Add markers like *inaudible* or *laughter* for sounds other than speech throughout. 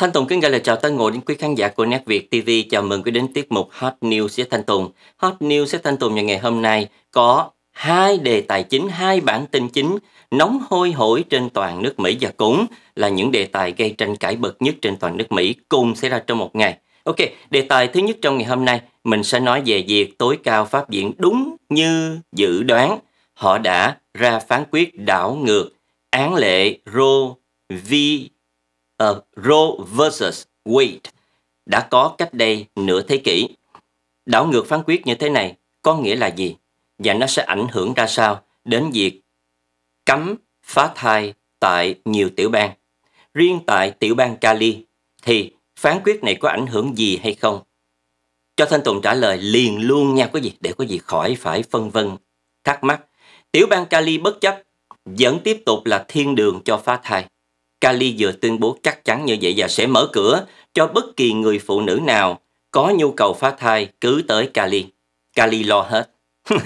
Thanh Tùng kính gửi lời chào tân ngộ đến quý khán giả của Net Việt TV. Chào mừng quý đến tiết mục Hot News với Thanh Tùng. Hot News với Thanh Tùng ngày hôm nay có hai đề tài chính, hai bản tin chính nóng hôi hổi trên toàn nước Mỹ và cũng là những đề tài gây tranh cãi bậc nhất trên toàn nước Mỹ cùng xảy ra trong một ngày. Ok, đề tài thứ nhất trong ngày hôm nay mình sẽ nói về việc tối cao pháp viện đúng như dự đoán họ đã ra phán quyết đảo ngược án lệ Roe v of Roe versus Wade đã có cách đây nửa thế kỷ. Đảo ngược phán quyết như thế này có nghĩa là gì? Và nó sẽ ảnh hưởng ra sao đến việc cấm phá thai tại nhiều tiểu bang? Riêng tại tiểu bang Cali thì phán quyết này có ảnh hưởng gì hay không? Cho Thanh Tùng trả lời liền luôn nha có gì để có gì khỏi phải phân vân thắc mắc. Tiểu bang Cali bất chấp vẫn tiếp tục là thiên đường cho phá thai. Cali vừa tuyên bố chắc chắn như vậy và sẽ mở cửa cho bất kỳ người phụ nữ nào có nhu cầu phá thai cứ tới Cali. Cali lo hết. *laughs*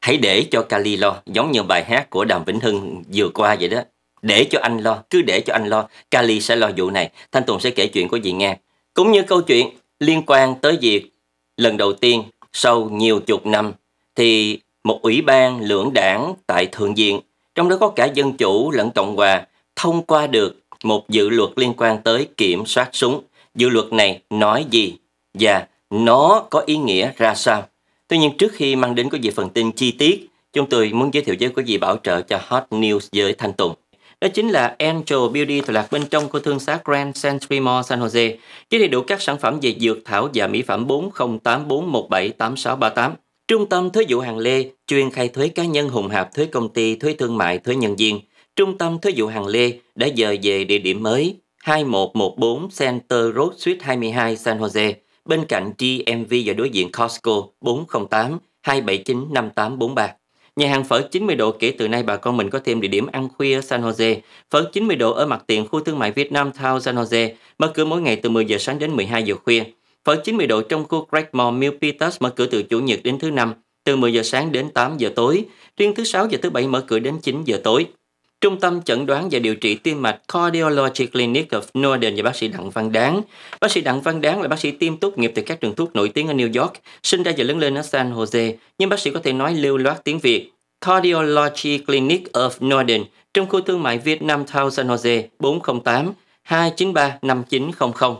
Hãy để cho Cali lo, giống như bài hát của Đàm Vĩnh Hưng vừa qua vậy đó. Để cho anh lo, cứ để cho anh lo. Cali sẽ lo vụ này. Thanh Tùng sẽ kể chuyện của dì nghe. Cũng như câu chuyện liên quan tới việc lần đầu tiên sau nhiều chục năm thì một ủy ban lưỡng đảng tại Thượng viện, trong đó có cả Dân Chủ lẫn Cộng Hòa, thông qua được một dự luật liên quan tới kiểm soát súng. Dự luật này nói gì và nó có ý nghĩa ra sao? Tuy nhiên trước khi mang đến quý vị phần tin chi tiết, chúng tôi muốn giới thiệu với quý vị bảo trợ cho Hot News với Thanh Tùng. Đó chính là Angel Beauty thuộc lạc bên trong của thương xá Grand Century Mall San Jose với đầy đủ các sản phẩm về dược thảo và mỹ phẩm 4084178638. Trung tâm thuế vụ hàng lê chuyên khai thuế cá nhân hùng hạp thuế công ty, thuế thương mại, thuế nhân viên – Trung tâm Thuế vụ Hàng Lê đã dời về địa điểm mới 2114 Center Road Suite 22 San Jose, bên cạnh dmv và đối diện Costco 408 279 5843. Nhà hàng phở 90 độ kể từ nay bà con mình có thêm địa điểm ăn khuya San Jose. Phở 90 độ ở mặt tiền khu thương mại Việt Nam Town San Jose, mở cửa mỗi ngày từ 10 giờ sáng đến 12 giờ khuya. Phở 90 độ trong khu Craigmore milpitas mở cửa từ Chủ nhật đến thứ năm, từ 10 giờ sáng đến 8 giờ tối. Riêng thứ sáu và thứ bảy mở cửa đến 9 giờ tối. Trung tâm chẩn đoán và điều trị tim mạch Cardiology Clinic of Northern và bác sĩ Đặng Văn Đáng. Bác sĩ Đặng Văn Đáng là bác sĩ tim tốt nghiệp từ các trường thuốc nổi tiếng ở New York, sinh ra và lớn lên ở San Jose, nhưng bác sĩ có thể nói lưu loát tiếng Việt. Cardiology Clinic of Northern trong khu thương mại Việt Nam, Town San Jose 408 293 5900.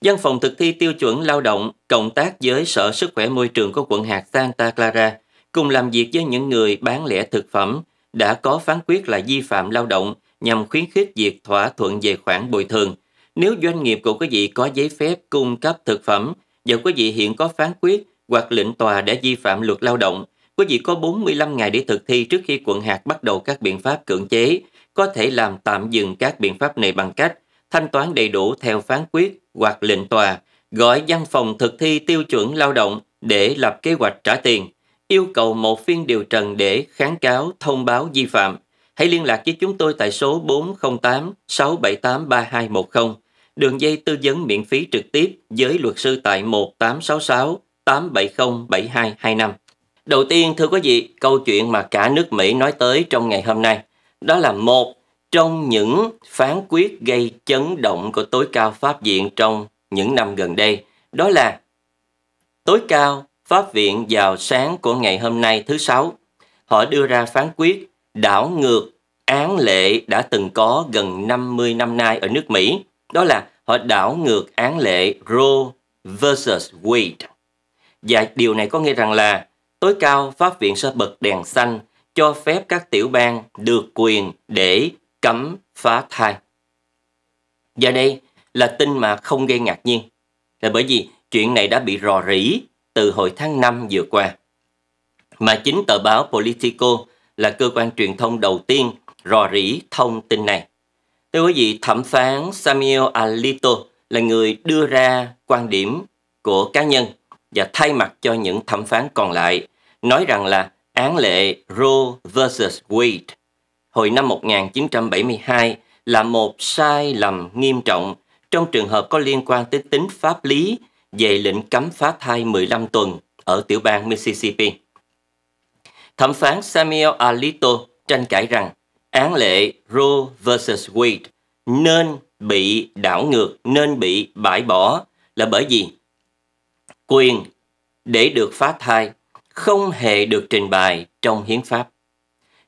Văn phòng thực thi tiêu chuẩn lao động cộng tác với Sở Sức khỏe Môi trường của quận hạt Santa Clara cùng làm việc với những người bán lẻ thực phẩm, đã có phán quyết là vi phạm lao động nhằm khuyến khích việc thỏa thuận về khoản bồi thường. Nếu doanh nghiệp của quý vị có giấy phép cung cấp thực phẩm và quý vị hiện có phán quyết hoặc lệnh tòa đã vi phạm luật lao động, quý vị có 45 ngày để thực thi trước khi quận hạt bắt đầu các biện pháp cưỡng chế, có thể làm tạm dừng các biện pháp này bằng cách thanh toán đầy đủ theo phán quyết hoặc lệnh tòa, gọi văn phòng thực thi tiêu chuẩn lao động để lập kế hoạch trả tiền yêu cầu một phiên điều trần để kháng cáo thông báo vi phạm, hãy liên lạc với chúng tôi tại số 408 678 3210, đường dây tư vấn miễn phí trực tiếp với luật sư tại 1866 870 7225. Đầu tiên thưa quý vị, câu chuyện mà cả nước Mỹ nói tới trong ngày hôm nay, đó là một trong những phán quyết gây chấn động của tối cao pháp viện trong những năm gần đây, đó là tối cao Pháp viện vào sáng của ngày hôm nay thứ Sáu, họ đưa ra phán quyết đảo ngược án lệ đã từng có gần 50 năm nay ở nước Mỹ. Đó là họ đảo ngược án lệ Roe versus Wade. Và điều này có nghĩa rằng là tối cao Pháp viện sẽ bật đèn xanh cho phép các tiểu bang được quyền để cấm phá thai. Và đây là tin mà không gây ngạc nhiên. Là bởi vì chuyện này đã bị rò rỉ từ hồi tháng 5 vừa qua. Mà chính tờ báo Politico là cơ quan truyền thông đầu tiên rò rỉ thông tin này. Thưa quý vị, thẩm phán Samuel Alito là người đưa ra quan điểm của cá nhân và thay mặt cho những thẩm phán còn lại nói rằng là án lệ Roe vs Wade hồi năm 1972 là một sai lầm nghiêm trọng trong trường hợp có liên quan tới tính pháp lý về lệnh cấm phá thai 15 tuần ở tiểu bang Mississippi. Thẩm phán Samuel Alito tranh cãi rằng án lệ Roe vs. Wade nên bị đảo ngược, nên bị bãi bỏ là bởi vì quyền để được phá thai không hề được trình bày trong hiến pháp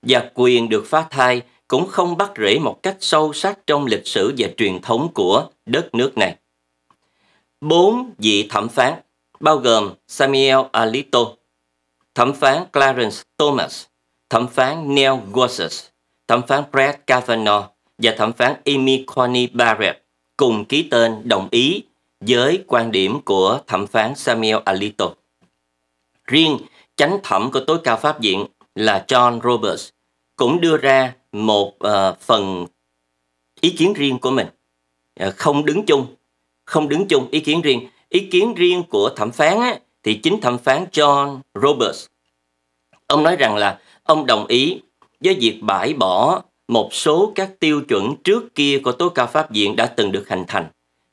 và quyền được phá thai cũng không bắt rễ một cách sâu sắc trong lịch sử và truyền thống của đất nước này. Bốn vị thẩm phán, bao gồm Samuel Alito, thẩm phán Clarence Thomas, thẩm phán Neil Gorsuch, thẩm phán Brett Kavanaugh và thẩm phán Amy Coney Barrett cùng ký tên đồng ý với quan điểm của thẩm phán Samuel Alito. Riêng chánh thẩm của tối cao pháp viện là John Roberts cũng đưa ra một uh, phần ý kiến riêng của mình, uh, không đứng chung không đứng chung ý kiến riêng. Ý kiến riêng của thẩm phán á, thì chính thẩm phán John Roberts. Ông nói rằng là ông đồng ý với việc bãi bỏ một số các tiêu chuẩn trước kia của tố cao pháp viện đã từng được hành thành.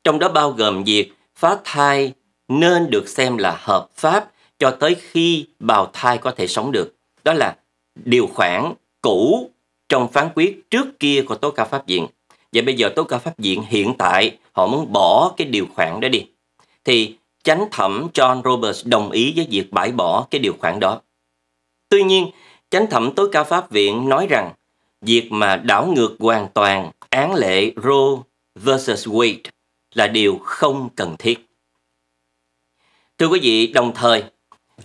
Trong đó bao gồm việc phá thai nên được xem là hợp pháp cho tới khi bào thai có thể sống được. Đó là điều khoản cũ trong phán quyết trước kia của tố cao pháp viện. Vậy bây giờ tố cáo pháp viện hiện tại họ muốn bỏ cái điều khoản đó đi. Thì chánh thẩm John Roberts đồng ý với việc bãi bỏ cái điều khoản đó. Tuy nhiên, chánh thẩm tối cao pháp viện nói rằng việc mà đảo ngược hoàn toàn án lệ Roe versus Wade là điều không cần thiết. Thưa quý vị, đồng thời,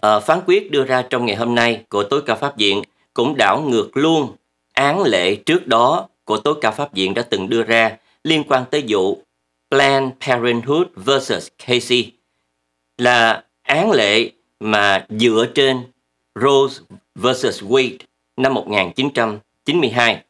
ờ, phán quyết đưa ra trong ngày hôm nay của tối cao pháp viện cũng đảo ngược luôn án lệ trước đó của tối cao pháp viện đã từng đưa ra liên quan tới vụ Planned Parenthood versus Casey là án lệ mà dựa trên Rose versus Wade năm 1992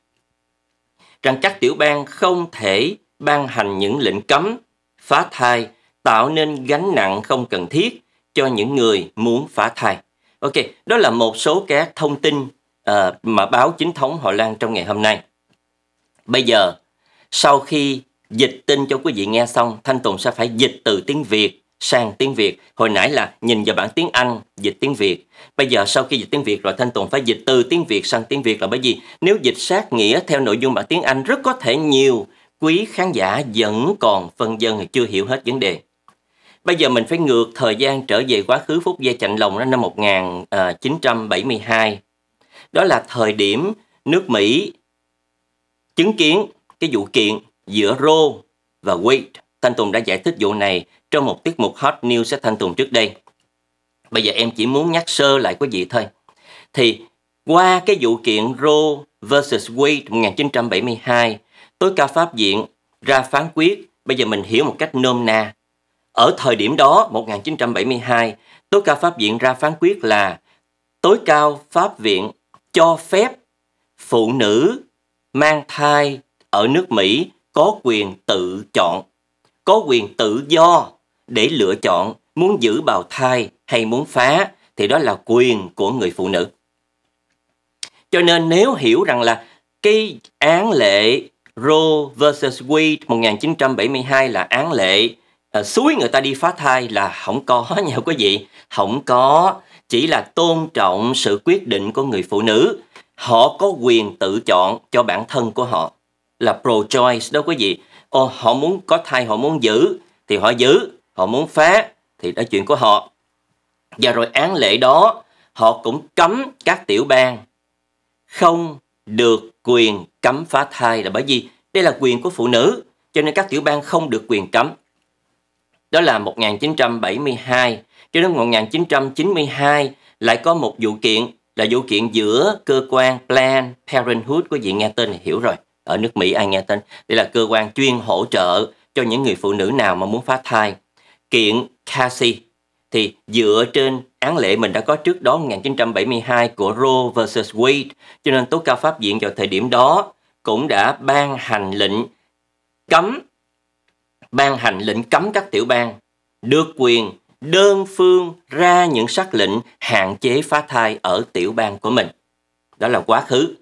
rằng các tiểu bang không thể ban hành những lệnh cấm phá thai tạo nên gánh nặng không cần thiết cho những người muốn phá thai. Ok, đó là một số các thông tin uh, mà báo chính thống Hà Lan trong ngày hôm nay. Bây giờ, sau khi dịch tin cho quý vị nghe xong, Thanh Tùng sẽ phải dịch từ tiếng Việt sang tiếng Việt. Hồi nãy là nhìn vào bản tiếng Anh, dịch tiếng Việt. Bây giờ sau khi dịch tiếng Việt rồi Thanh Tùng phải dịch từ tiếng Việt sang tiếng Việt là bởi vì nếu dịch sát nghĩa theo nội dung bản tiếng Anh rất có thể nhiều quý khán giả vẫn còn phân dân chưa hiểu hết vấn đề. Bây giờ mình phải ngược thời gian trở về quá khứ phút giây chạnh lòng năm 1972. À, đó là thời điểm nước Mỹ chứng kiến cái vụ kiện giữa Roe và Wade. Thanh Tùng đã giải thích vụ này trong một tiết mục Hot News của Thanh Tùng trước đây. Bây giờ em chỉ muốn nhắc sơ lại quý vị thôi. Thì qua cái vụ kiện Roe versus Wade 1972, tối cao pháp viện ra phán quyết, bây giờ mình hiểu một cách nôm na. Ở thời điểm đó, 1972, tối cao pháp viện ra phán quyết là tối cao pháp viện cho phép phụ nữ mang thai ở nước Mỹ có quyền tự chọn, có quyền tự do để lựa chọn muốn giữ bào thai hay muốn phá thì đó là quyền của người phụ nữ. Cho nên nếu hiểu rằng là cái án lệ Roe vs. Wade 1972 là án lệ à, suối người ta đi phá thai là không có *laughs* nha quý vị, không có, chỉ là tôn trọng sự quyết định của người phụ nữ Họ có quyền tự chọn cho bản thân của họ là pro choice đó quý vị. Ô, họ muốn có thai, họ muốn giữ thì họ giữ, họ muốn phá thì đó chuyện của họ. Và rồi án lệ đó, họ cũng cấm các tiểu bang không được quyền cấm phá thai là bởi vì đây là quyền của phụ nữ, cho nên các tiểu bang không được quyền cấm. Đó là 1972, cho đến 1992 lại có một vụ kiện là vụ kiện giữa cơ quan Planned Parenthood quý vị nghe tên thì hiểu rồi ở nước Mỹ ai nghe tên đây là cơ quan chuyên hỗ trợ cho những người phụ nữ nào mà muốn phá thai kiện Casey thì dựa trên án lệ mình đã có trước đó 1972 của Roe versus Wade cho nên tố cao pháp viện vào thời điểm đó cũng đã ban hành lệnh cấm ban hành lệnh cấm các tiểu bang được quyền đơn phương ra những sắc lệnh hạn chế phá thai ở tiểu bang của mình. Đó là quá khứ.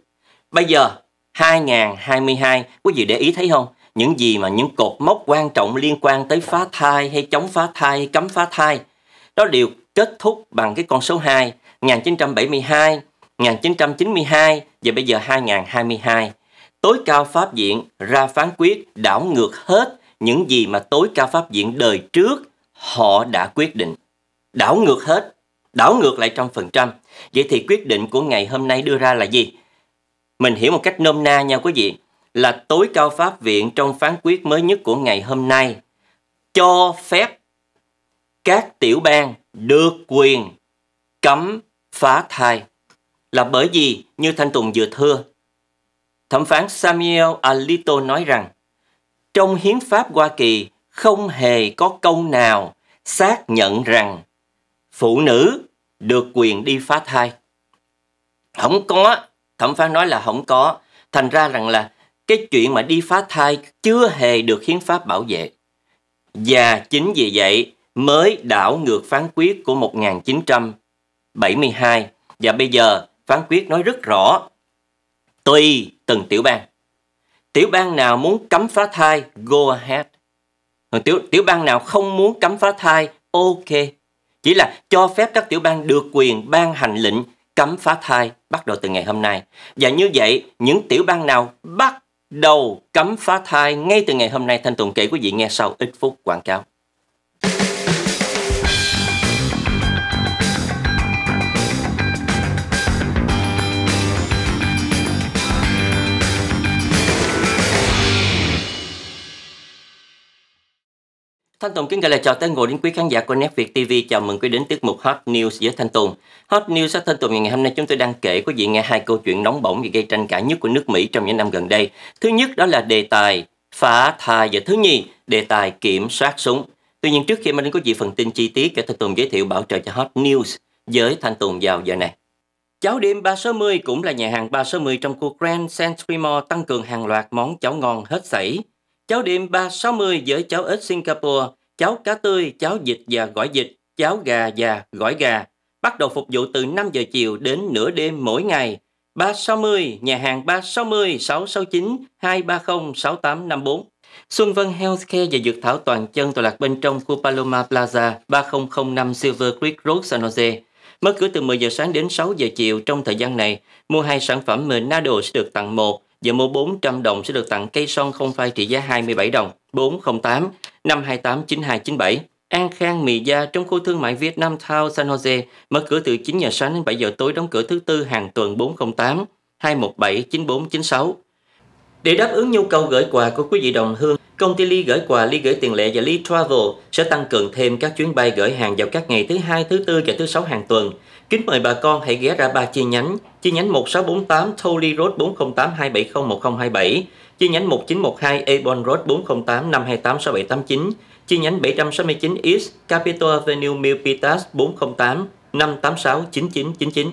Bây giờ, 2022, quý vị để ý thấy không? Những gì mà những cột mốc quan trọng liên quan tới phá thai hay chống phá thai, cấm phá thai, đó đều kết thúc bằng cái con số 2, 1972, 1992 và bây giờ 2022. Tối cao pháp viện ra phán quyết đảo ngược hết những gì mà tối cao pháp viện đời trước họ đã quyết định. Đảo ngược hết, đảo ngược lại trăm phần trăm. Vậy thì quyết định của ngày hôm nay đưa ra là gì? Mình hiểu một cách nôm na nha quý vị, là tối cao pháp viện trong phán quyết mới nhất của ngày hôm nay cho phép các tiểu bang được quyền cấm phá thai. Là bởi vì, như Thanh Tùng vừa thưa, thẩm phán Samuel Alito nói rằng trong hiến pháp Hoa Kỳ không hề có câu nào xác nhận rằng phụ nữ được quyền đi phá thai. Không có, thẩm phán nói là không có. Thành ra rằng là cái chuyện mà đi phá thai chưa hề được hiến pháp bảo vệ. Và chính vì vậy mới đảo ngược phán quyết của 1972. Và bây giờ phán quyết nói rất rõ, tùy từng tiểu bang. Tiểu bang nào muốn cấm phá thai, go ahead tiểu tiểu bang nào không muốn cấm phá thai ok chỉ là cho phép các tiểu bang được quyền ban hành lệnh cấm phá thai bắt đầu từ ngày hôm nay và như vậy những tiểu bang nào bắt đầu cấm phá thai ngay từ ngày hôm nay thanh tùng kể quý vị nghe sau ít phút quảng cáo Thanh Tùng kính gửi lời chào tới ngồi đến quý khán giả của Net Việt TV. Chào mừng quý đến tiết mục Hot News với Thanh Tùng. Hot News với Thanh Tùng ngày hôm nay chúng tôi đang kể quý vị nghe hai câu chuyện nóng bỏng và gây tranh cãi nhất của nước Mỹ trong những năm gần đây. Thứ nhất đó là đề tài phá thai và thứ nhì đề tài kiểm soát súng. Tuy nhiên trước khi mà đến quý vị phần tin chi tiết, Thanh Tùng giới thiệu bảo trợ cho Hot News với Thanh Tùng vào giờ này. Cháo đêm 360 cũng là nhà hàng 360 trong khu Grand Saint Primo tăng cường hàng loạt món cháo ngon hết sảy cháo điểm 360 với cháo ếch Singapore, cháo cá tươi, cháo vịt và gỏi vịt, cháo gà và gỏi gà. Bắt đầu phục vụ từ 5 giờ chiều đến nửa đêm mỗi ngày. 360, nhà hàng 360 669 230 6854. Xuân Vân Healthcare và Dược Thảo Toàn Chân tọa lạc bên trong khu Paloma Plaza 3005 Silver Creek Road San Jose. Mở cửa từ 10 giờ sáng đến 6 giờ chiều trong thời gian này, mua hai sản phẩm Menado sẽ được tặng một và mua 400 đồng sẽ được tặng cây son không phai trị giá 27 đồng 408 528 9297. An Khang Mì Gia trong khu thương mại Việt Nam Town San Jose mở cửa từ 9 giờ sáng đến 7 giờ tối đóng cửa thứ tư hàng tuần 408 217 9496. Để đáp ứng nhu cầu gửi quà của quý vị đồng hương, công ty Ly gửi quà Ly gửi tiền lẻ và Ly Travel sẽ tăng cường thêm các chuyến bay gửi hàng vào các ngày thứ hai, thứ tư và thứ sáu hàng tuần. Kính mời bà con hãy ghé ra ba chi nhánh, chi nhánh 1648 Tolley Road 408 270 1027, chi nhánh 1912 Avon Road 408 528 6789, chi nhánh 769 East Capitol Avenue Milpitas 408 586 9999.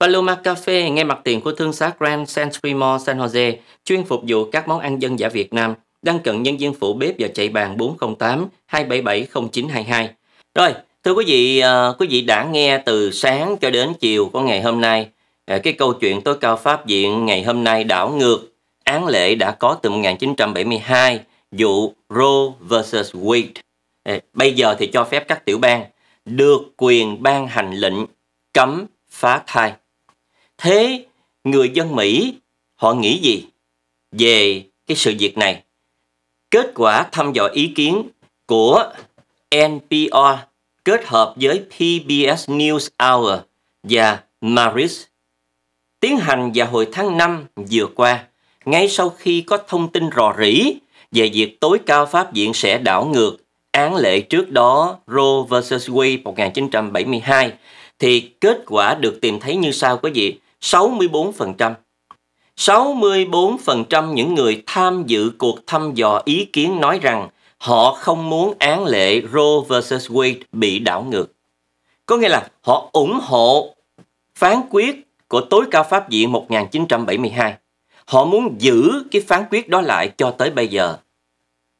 Paloma Cafe ngay mặt tiền của thương xá Grand San Mall San Jose chuyên phục vụ các món ăn dân giả Việt Nam, đang cận nhân viên phụ bếp và chạy bàn 408 277 0922. Rồi, Thưa quý vị, ờ, quý vị đã nghe từ sáng cho đến chiều của ngày hôm nay ờ, cái câu chuyện tối cao pháp viện ngày hôm nay đảo ngược. Án lệ đã có từ 1972 vụ Roe versus Wade. Ờ, bây giờ thì cho phép các tiểu bang được quyền ban hành lệnh cấm phá thai. Thế người dân Mỹ họ nghĩ gì về cái sự việc này? Kết quả thăm dò ý kiến của NPR kết hợp với PBS News Hour và Maris. Tiến hành vào hồi tháng 5 vừa qua, ngay sau khi có thông tin rò rỉ về việc tối cao pháp viện sẽ đảo ngược án lệ trước đó Roe vs. Wade 1972, thì kết quả được tìm thấy như sau quý vị, 64%. 64% những người tham dự cuộc thăm dò ý kiến nói rằng Họ không muốn án lệ Roe versus Wade bị đảo ngược. Có nghĩa là họ ủng hộ phán quyết của tối cao pháp viện 1972. Họ muốn giữ cái phán quyết đó lại cho tới bây giờ.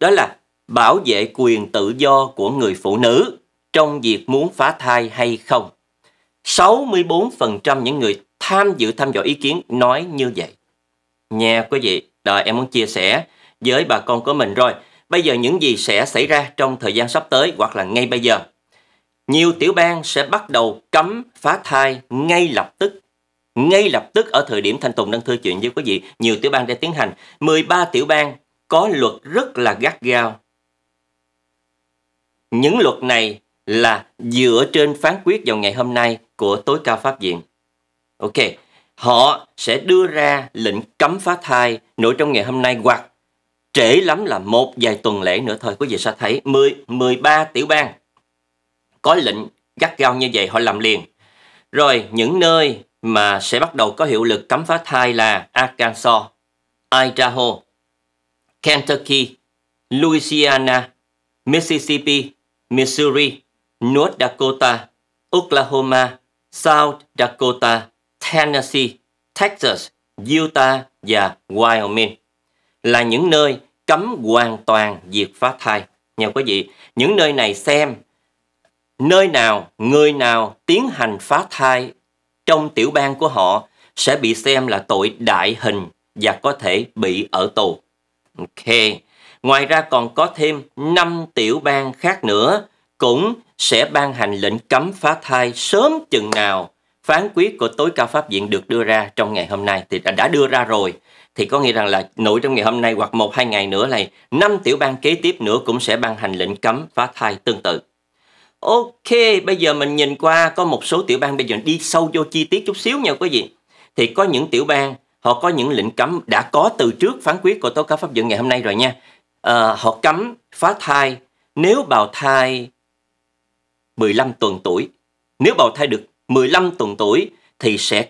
Đó là bảo vệ quyền tự do của người phụ nữ trong việc muốn phá thai hay không. 64% những người tham dự tham dò ý kiến nói như vậy. Nha quý vị, đời em muốn chia sẻ với bà con của mình rồi. Bây giờ những gì sẽ xảy ra trong thời gian sắp tới hoặc là ngay bây giờ? Nhiều tiểu bang sẽ bắt đầu cấm phá thai ngay lập tức. Ngay lập tức ở thời điểm Thanh Tùng đang thư chuyện với quý vị, nhiều tiểu bang đã tiến hành. 13 tiểu bang có luật rất là gắt gao. Những luật này là dựa trên phán quyết vào ngày hôm nay của tối cao pháp viện. Ok, họ sẽ đưa ra lệnh cấm phá thai nội trong ngày hôm nay hoặc trễ lắm là một vài tuần lễ nữa thôi quý vị sẽ thấy 10, 13 tiểu bang có lệnh gắt gao như vậy họ làm liền rồi những nơi mà sẽ bắt đầu có hiệu lực cấm phá thai là Arkansas, Idaho, Kentucky, Louisiana, Mississippi, Missouri, North Dakota, Oklahoma, South Dakota, Tennessee, Texas, Utah và Wyoming là những nơi cấm hoàn toàn việc phá thai. Nha quý vị, những nơi này xem nơi nào, người nào tiến hành phá thai trong tiểu bang của họ sẽ bị xem là tội đại hình và có thể bị ở tù. Ok. Ngoài ra còn có thêm 5 tiểu bang khác nữa cũng sẽ ban hành lệnh cấm phá thai sớm chừng nào phán quyết của tối cao pháp viện được đưa ra trong ngày hôm nay thì đã đưa ra rồi thì có nghĩa rằng là nội trong ngày hôm nay hoặc một hai ngày nữa này năm tiểu bang kế tiếp nữa cũng sẽ ban hành lệnh cấm phá thai tương tự ok bây giờ mình nhìn qua có một số tiểu bang bây giờ đi sâu vô chi tiết chút xíu nha quý vị thì có những tiểu bang họ có những lệnh cấm đã có từ trước phán quyết của tố cáo pháp dựng ngày hôm nay rồi nha à, họ cấm phá thai nếu bào thai 15 tuần tuổi nếu bào thai được 15 tuần tuổi thì sẽ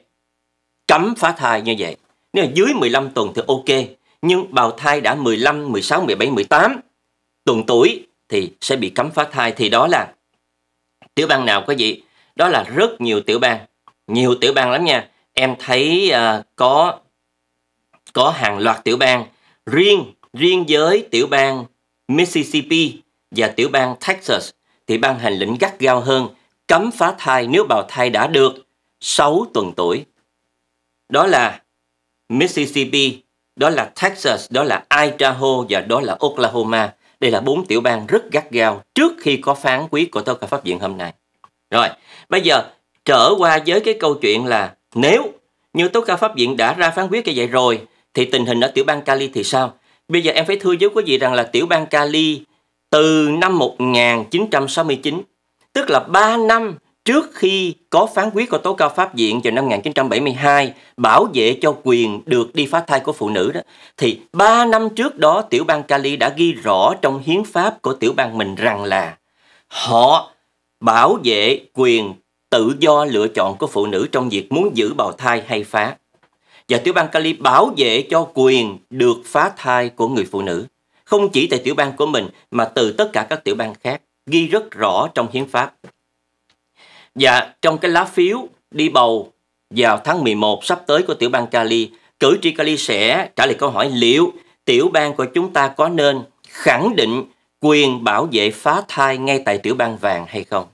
cấm phá thai như vậy nếu là dưới 15 tuần thì ok, nhưng bào thai đã 15, 16, 17, 18 tuần tuổi thì sẽ bị cấm phá thai thì đó là tiểu bang nào quý vị? Đó là rất nhiều tiểu bang, nhiều tiểu bang lắm nha. Em thấy uh, có có hàng loạt tiểu bang riêng riêng với tiểu bang Mississippi và tiểu bang Texas thì ban hành lệnh gắt gao hơn cấm phá thai nếu bào thai đã được 6 tuần tuổi. Đó là Mississippi, đó là Texas, đó là Idaho và đó là Oklahoma. Đây là bốn tiểu bang rất gắt gao trước khi có phán quyết của tòa cả pháp viện hôm nay. Rồi, bây giờ trở qua với cái câu chuyện là nếu như tố cáo pháp viện đã ra phán quyết như vậy rồi thì tình hình ở tiểu bang Cali thì sao? Bây giờ em phải thưa với quý vị rằng là tiểu bang Cali từ năm 1969 tức là 3 năm trước khi có phán quyết của tố cao pháp viện vào năm 1972 bảo vệ cho quyền được đi phá thai của phụ nữ đó thì 3 năm trước đó tiểu bang Cali đã ghi rõ trong hiến pháp của tiểu bang mình rằng là họ bảo vệ quyền tự do lựa chọn của phụ nữ trong việc muốn giữ bào thai hay phá. Và tiểu bang Cali bảo vệ cho quyền được phá thai của người phụ nữ, không chỉ tại tiểu bang của mình mà từ tất cả các tiểu bang khác, ghi rất rõ trong hiến pháp. Và dạ, trong cái lá phiếu đi bầu vào tháng 11 sắp tới của tiểu bang Cali, cử tri Cali sẽ trả lời câu hỏi liệu tiểu bang của chúng ta có nên khẳng định quyền bảo vệ phá thai ngay tại tiểu bang vàng hay không.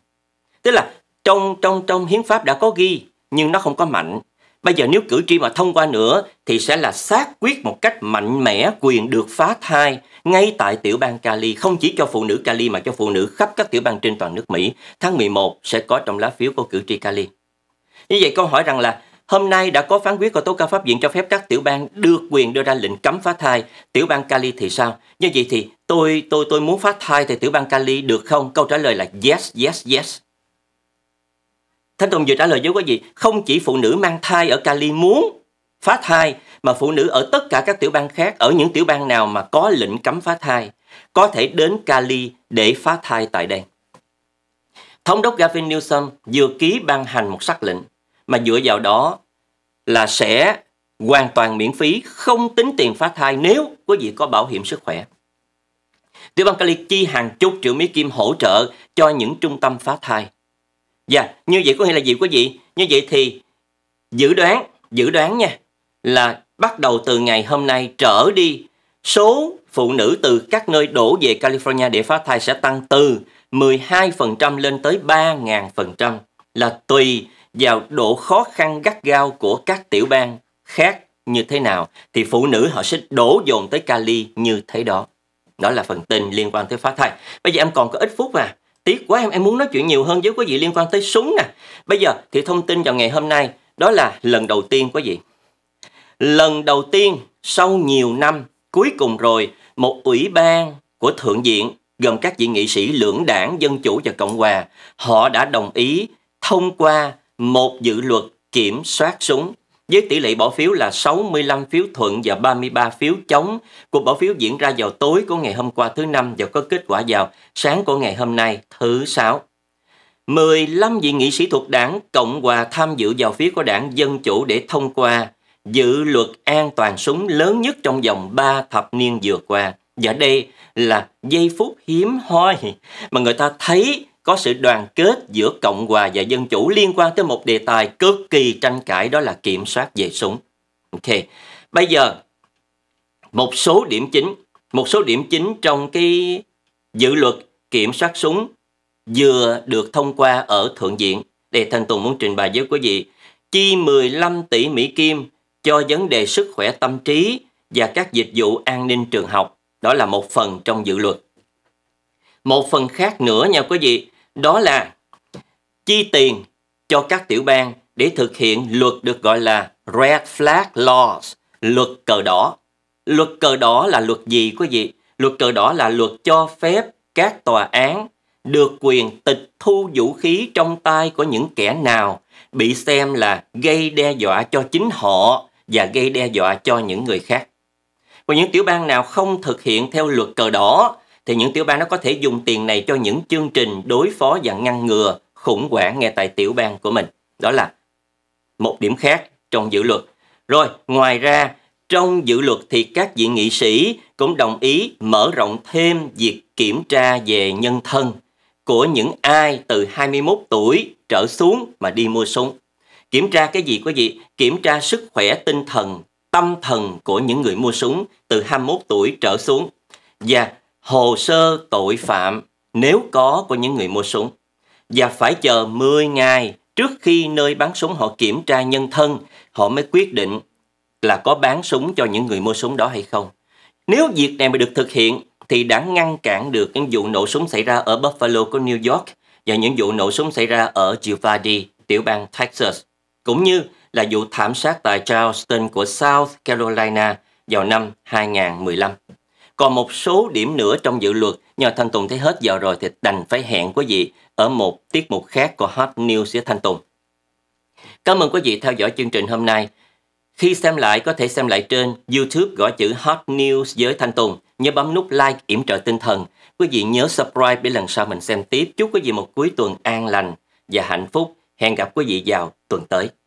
Tức là trong trong trong hiến pháp đã có ghi nhưng nó không có mạnh Bây giờ nếu cử tri mà thông qua nữa thì sẽ là xác quyết một cách mạnh mẽ quyền được phá thai ngay tại tiểu bang Cali, không chỉ cho phụ nữ Cali mà cho phụ nữ khắp các tiểu bang trên toàn nước Mỹ. Tháng 11 sẽ có trong lá phiếu của cử tri Cali. Như vậy câu hỏi rằng là Hôm nay đã có phán quyết của tố cáo pháp viện cho phép các tiểu bang được quyền đưa ra lệnh cấm phá thai. Tiểu bang Cali thì sao? Như vậy thì tôi tôi tôi muốn phá thai thì tiểu bang Cali được không? Câu trả lời là yes, yes, yes. Thánh Tùng vừa trả lời với quý vị, không chỉ phụ nữ mang thai ở Cali muốn phá thai, mà phụ nữ ở tất cả các tiểu bang khác, ở những tiểu bang nào mà có lệnh cấm phá thai, có thể đến Cali để phá thai tại đây. Thống đốc Gavin Newsom vừa ký ban hành một sắc lệnh mà dựa vào đó là sẽ hoàn toàn miễn phí, không tính tiền phá thai nếu quý vị có bảo hiểm sức khỏe. Tiểu bang Cali chi hàng chục triệu Mỹ Kim hỗ trợ cho những trung tâm phá thai Dạ, yeah, như vậy có nghĩa là gì quý vị? Như vậy thì dự đoán, dự đoán nha, là bắt đầu từ ngày hôm nay trở đi, số phụ nữ từ các nơi đổ về California để phá thai sẽ tăng từ 12% lên tới 3.000% là tùy vào độ khó khăn gắt gao của các tiểu bang khác như thế nào thì phụ nữ họ sẽ đổ dồn tới Cali như thế đó. Đó là phần tin liên quan tới phá thai. Bây giờ em còn có ít phút mà tiếc quá em em muốn nói chuyện nhiều hơn với quý vị liên quan tới súng nè. Bây giờ thì thông tin vào ngày hôm nay đó là lần đầu tiên quý vị. Lần đầu tiên sau nhiều năm cuối cùng rồi một ủy ban của Thượng viện gồm các vị nghị sĩ lưỡng đảng Dân Chủ và Cộng Hòa họ đã đồng ý thông qua một dự luật kiểm soát súng với tỷ lệ bỏ phiếu là 65 phiếu thuận và 33 phiếu chống. Cuộc bỏ phiếu diễn ra vào tối của ngày hôm qua thứ Năm và có kết quả vào sáng của ngày hôm nay thứ Sáu. 15 vị nghị sĩ thuộc đảng Cộng hòa tham dự vào phía của đảng Dân Chủ để thông qua dự luật an toàn súng lớn nhất trong vòng 3 thập niên vừa qua. Và đây là giây phút hiếm hoi mà người ta thấy có sự đoàn kết giữa Cộng hòa và Dân chủ liên quan tới một đề tài cực kỳ tranh cãi đó là kiểm soát về súng. Ok, bây giờ một số điểm chính, một số điểm chính trong cái dự luật kiểm soát súng vừa được thông qua ở Thượng viện. Để Thanh Tùng muốn trình bày với quý vị chi 15 tỷ Mỹ Kim cho vấn đề sức khỏe tâm trí và các dịch vụ an ninh trường học. Đó là một phần trong dự luật. Một phần khác nữa nha quý vị đó là chi tiền cho các tiểu bang để thực hiện luật được gọi là Red Flag Laws, luật cờ đỏ. Luật cờ đỏ là luật gì quý vị? Luật cờ đỏ là luật cho phép các tòa án được quyền tịch thu vũ khí trong tay của những kẻ nào bị xem là gây đe dọa cho chính họ và gây đe dọa cho những người khác. Và những tiểu bang nào không thực hiện theo luật cờ đỏ thì những tiểu bang nó có thể dùng tiền này cho những chương trình đối phó và ngăn ngừa khủng hoảng ngay tại tiểu bang của mình. Đó là một điểm khác trong dự luật. Rồi, ngoài ra, trong dự luật thì các vị nghị sĩ cũng đồng ý mở rộng thêm việc kiểm tra về nhân thân của những ai từ 21 tuổi trở xuống mà đi mua súng. Kiểm tra cái gì quý vị? Kiểm tra sức khỏe tinh thần, tâm thần của những người mua súng từ 21 tuổi trở xuống. Và hồ sơ tội phạm nếu có của những người mua súng và phải chờ 10 ngày trước khi nơi bán súng họ kiểm tra nhân thân, họ mới quyết định là có bán súng cho những người mua súng đó hay không. Nếu việc này mà được thực hiện thì đã ngăn cản được những vụ nổ súng xảy ra ở Buffalo của New York và những vụ nổ súng xảy ra ở Uvalde, tiểu bang Texas, cũng như là vụ thảm sát tại Charleston của South Carolina vào năm 2015. Còn một số điểm nữa trong dự luật, nhờ Thanh Tùng thấy hết giờ rồi thì đành phải hẹn quý vị ở một tiết mục khác của Hot News với Thanh Tùng. Cảm ơn quý vị theo dõi chương trình hôm nay. Khi xem lại có thể xem lại trên YouTube gõ chữ Hot News với Thanh Tùng. Nhớ bấm nút like yểm trợ tinh thần. Quý vị nhớ subscribe để lần sau mình xem tiếp. Chúc quý vị một cuối tuần an lành và hạnh phúc. Hẹn gặp quý vị vào tuần tới.